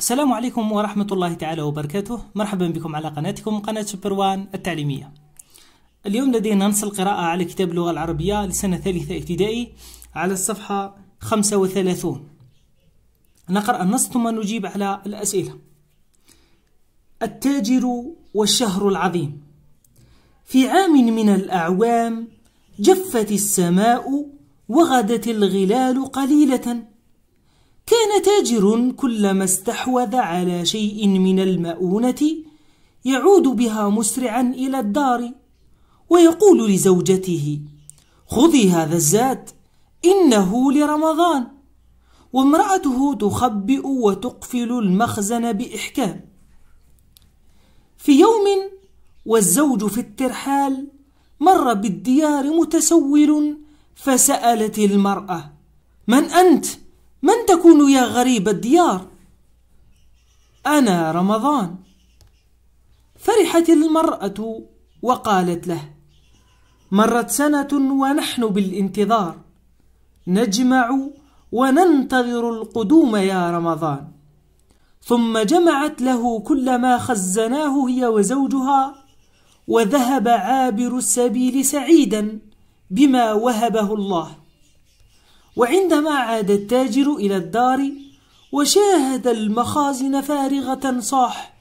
السلام عليكم ورحمة الله تعالى وبركاته مرحبا بكم على قناتكم قناة سوبر وان التعليمية اليوم لدينا نص القراءة على كتاب اللغة العربية لسنة ثالثة ابتدائي على الصفحة 35 نقرأ النص ثم نجيب على الأسئلة التاجر والشهر العظيم في عام من الأعوام جفت السماء وغدت الغلال قليلة كان تاجر كلما استحوذ على شيء من المؤونة يعود بها مسرعا إلى الدار ويقول لزوجته خذي هذا الزاد إنه لرمضان وامرأته تخبئ وتقفل المخزن بإحكام في يوم والزوج في الترحال مر بالديار متسول فسألت المرأة من أنت؟ من تكون يا غريب الديار انا رمضان فرحت المراه وقالت له مرت سنه ونحن بالانتظار نجمع وننتظر القدوم يا رمضان ثم جمعت له كل ما خزناه هي وزوجها وذهب عابر السبيل سعيدا بما وهبه الله وعندما عاد التاجر إلى الدار وشاهد المخازن فارغة صاح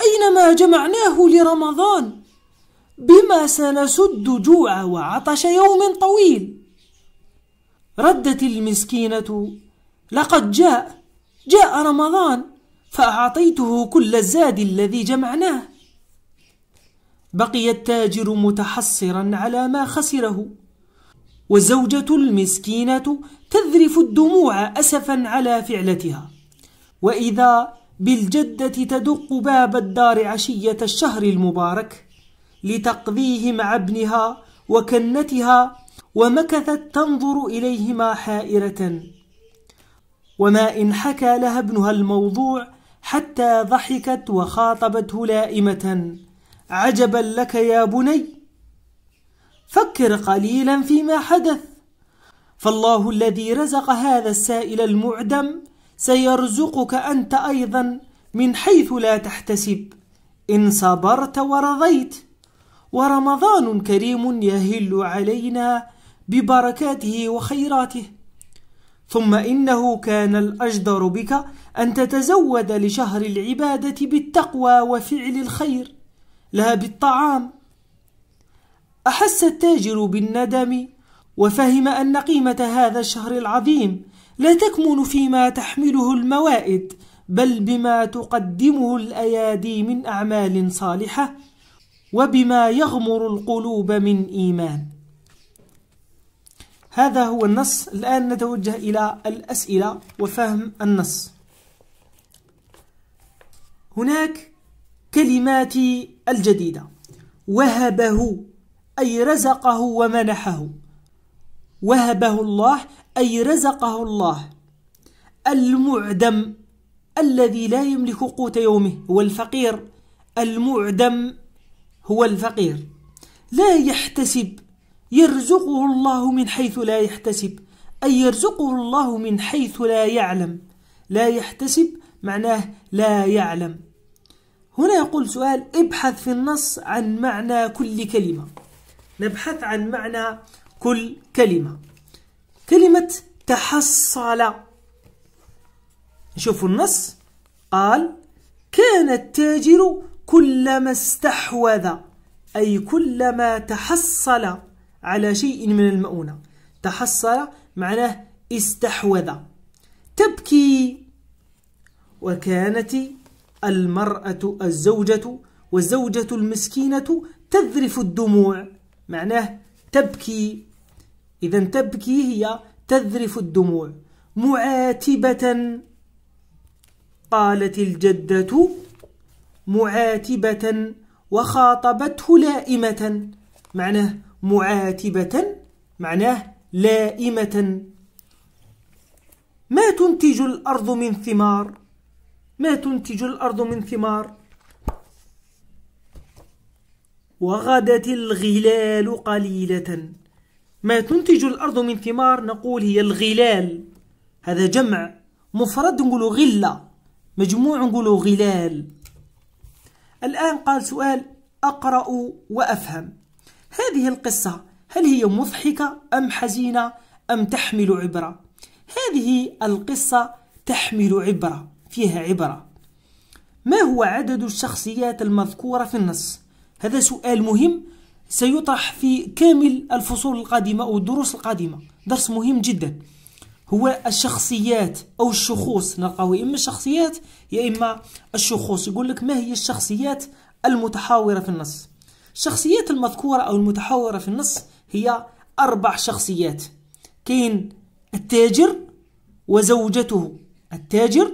أين ما جمعناه لرمضان بما سنسد جوع وعطش يوم طويل ردت المسكينة لقد جاء جاء رمضان فأعطيته كل الزاد الذي جمعناه بقي التاجر متحصرا على ما خسره والزوجة المسكينة تذرف الدموع أسفا على فعلتها وإذا بالجدة تدق باب الدار عشية الشهر المبارك لتقضيه مع ابنها وكنتها ومكثت تنظر إليهما حائرة وما إن حكى لها ابنها الموضوع حتى ضحكت وخاطبته لائمة عجبا لك يا بني فكر قليلا فيما حدث فالله الذي رزق هذا السائل المعدم سيرزقك أنت أيضا من حيث لا تحتسب إن صبرت ورضيت ورمضان كريم يهل علينا ببركاته وخيراته ثم إنه كان الأجدر بك أن تتزود لشهر العبادة بالتقوى وفعل الخير لا بالطعام احس التاجر بالندم وفهم ان قيمه هذا الشهر العظيم لا تكمن فيما تحمله الموائد بل بما تقدمه الايادي من اعمال صالحه وبما يغمر القلوب من ايمان هذا هو النص الان نتوجه الى الاسئله وفهم النص هناك كلمات الجديده وهبه أي رزقه ومنحه وهبه الله أي رزقه الله المعدم الذي لا يملك قوت يومه هو الفقير المعدم هو الفقير لا يحتسب يرزقه الله من حيث لا يحتسب أي يرزقه الله من حيث لا يعلم لا يحتسب معناه لا يعلم هنا يقول سؤال ابحث في النص عن معنى كل كلمة نبحث عن معنى كل كلمة كلمة تحصل نشوف النص قال كان التاجر كلما استحوذ أي كلما تحصل على شيء من المؤونة تحصل معناه استحوذ تبكي وكانت المرأة الزوجة والزوجة المسكينة تذرف الدموع معناه تبكي إذا تبكي هي تذرف الدموع معاتبة قالت الجدة معاتبة وخاطبته لائمة معناه معاتبة معناه لائمة ما تنتج الأرض من ثمار ما تنتج الأرض من ثمار وغدت الغلال قليلة ما تنتج الأرض من ثمار نقول هي الغلال هذا جمع مفرد نقول غلة مجموع نقول غلال الآن قال سؤال أقرأ وأفهم هذه القصة هل هي مضحكة أم حزينة أم تحمل عبرة هذه القصة تحمل عبرة فيها عبرة ما هو عدد الشخصيات المذكورة في النص هذا سؤال مهم سيطرح في كامل الفصول القادمة أو الدروس القادمة درس مهم جدا هو الشخصيات أو الشخوص نلقاه إما الشخصيات يا إما الشخوص يقول لك ما هي الشخصيات المتحاورة في النص الشخصيات المذكورة أو المتحاورة في النص هي أربع شخصيات كاين التاجر وزوجته التاجر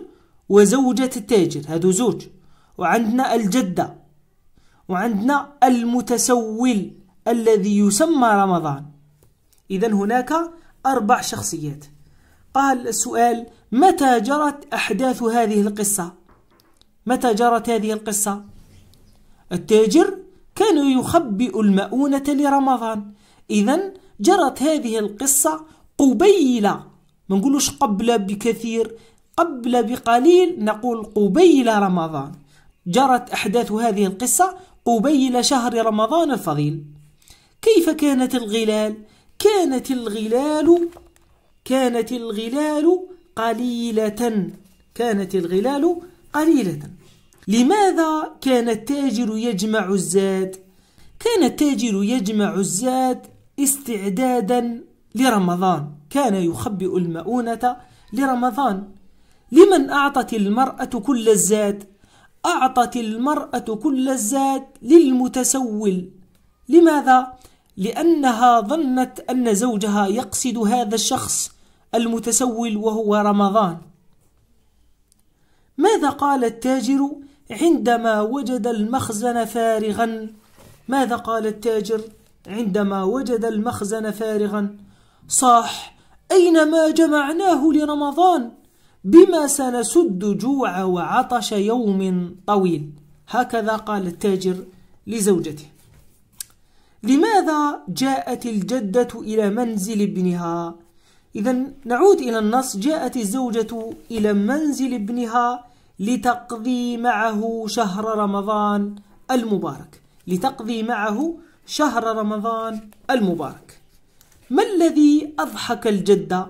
وزوجة التاجر هادو زوج وعندنا الجدة وعندنا المتسول الذي يسمى رمضان إذا هناك أربع شخصيات قال السؤال متى جرت أحداث هذه القصة؟ متى جرت هذه القصة؟ التاجر كان يخبئ المؤونة لرمضان إذا جرت هذه القصة قبيل ما نقولوش قبل بكثير قبل بقليل نقول قبيل رمضان جرت أحداث هذه القصة قبيل شهر رمضان الفضيل كيف كانت الغلال كانت الغلال كانت الغلال قليلة كانت الغلال قليلة لماذا كان التاجر يجمع الزاد كان التاجر يجمع الزاد استعدادا لرمضان كان يخبئ المؤونة لرمضان لمن أعطت المرأة كل الزاد أعطت المرأة كل الزاد للمتسول لماذا؟ لأنها ظنت أن زوجها يقصد هذا الشخص المتسول وهو رمضان ماذا قال التاجر عندما وجد المخزن فارغا ماذا قال التاجر عندما وجد المخزن فارغا صاح أين ما جمعناه لرمضان بما سنسد جوع وعطش يوم طويل هكذا قال التاجر لزوجته لماذا جاءت الجدة إلى منزل ابنها؟ إذا نعود إلى النص جاءت الزوجة إلى منزل ابنها لتقضي معه شهر رمضان المبارك لتقضي معه شهر رمضان المبارك ما الذي أضحك الجدة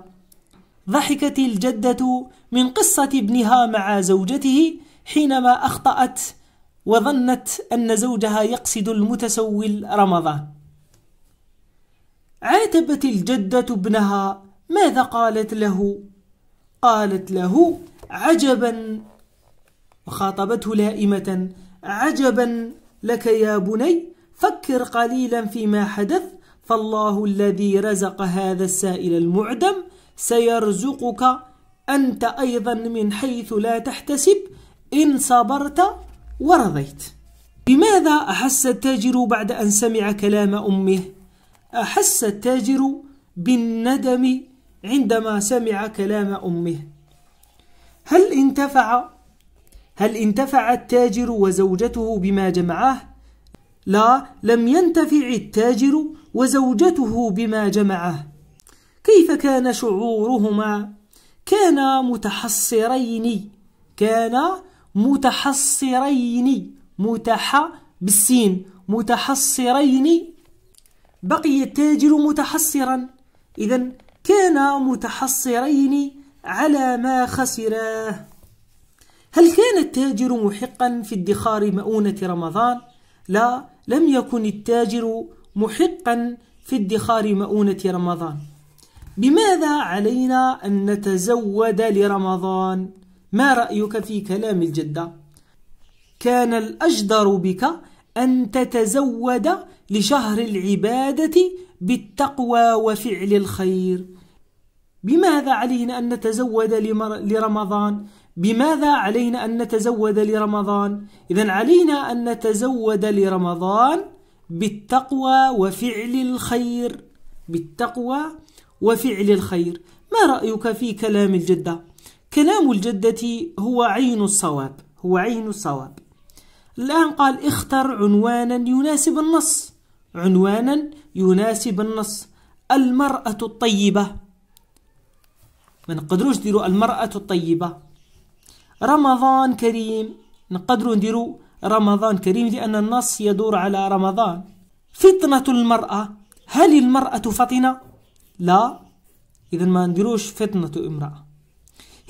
ضحكت الجدة من قصة ابنها مع زوجته حينما أخطأت وظنت أن زوجها يقصد المتسول رمضان عاتبت الجدة ابنها ماذا قالت له؟ قالت له عجبا وخاطبته لائمة عجبا لك يا بني فكر قليلا فيما حدث فالله الذي رزق هذا السائل المعدم سيرزقك أنت أيضا من حيث لا تحتسب إن صبرت ورضيت بماذا أحس التاجر بعد أن سمع كلام أمه؟ أحس التاجر بالندم عندما سمع كلام أمه هل انتفع؟ هل انتفع التاجر وزوجته بما جمعاه؟ لا لم ينتفع التاجر وزوجته بما جمعه كيف كان شعورهما كانا متحصرين كانا متحصرين متح بالسين متحصرين بقي التاجر متحصرا إذا كانا متحصرين على ما خسراه هل كان التاجر محقا في ادخار مؤونة رمضان؟ لا لم يكن التاجر محقا في ادخار مؤونة رمضان بماذا علينا أن نتزود لرمضان؟ ما رأيك في كلام الجدة؟ كان الأجدر بك أن تتزود لشهر العبادة بالتقوى وفعل الخير بماذا علينا أن نتزود لرمضان؟ بماذا علينا أن نتزود لرمضان؟ إذا علينا أن نتزود لرمضان بالتقوى وفعل الخير بالتقوى وفعل الخير ما رأيك في كلام الجدة؟ كلام الجدة هو عين الصواب هو عين الصواب الآن قال اختر عنوانا يناسب النص عنوانا يناسب النص المرأة الطيبة ما نقدروش نديروا المرأة الطيبة رمضان كريم نقدروا نديروا رمضان كريم لأن النص يدور على رمضان فطنة المرأة هل المرأة فطنة؟ لا إذا ما نديروش فتنة امرأة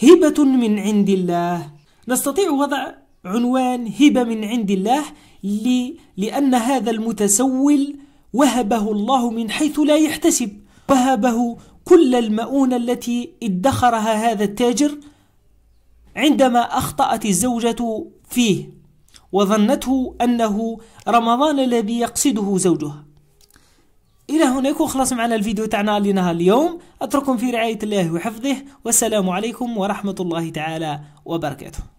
هبة من عند الله نستطيع وضع عنوان هبة من عند الله لأن هذا المتسول وهبه الله من حيث لا يحتسب وهبه كل المؤونة التي ادخرها هذا التاجر عندما أخطأت الزوجة فيه وظنته أنه رمضان الذي يقصده زوجها إلى هناك خلاص معنا الفيديو تاعنا لنهار اليوم أترككم في رعاية الله وحفظه والسلام عليكم ورحمة الله تعالى وبركاته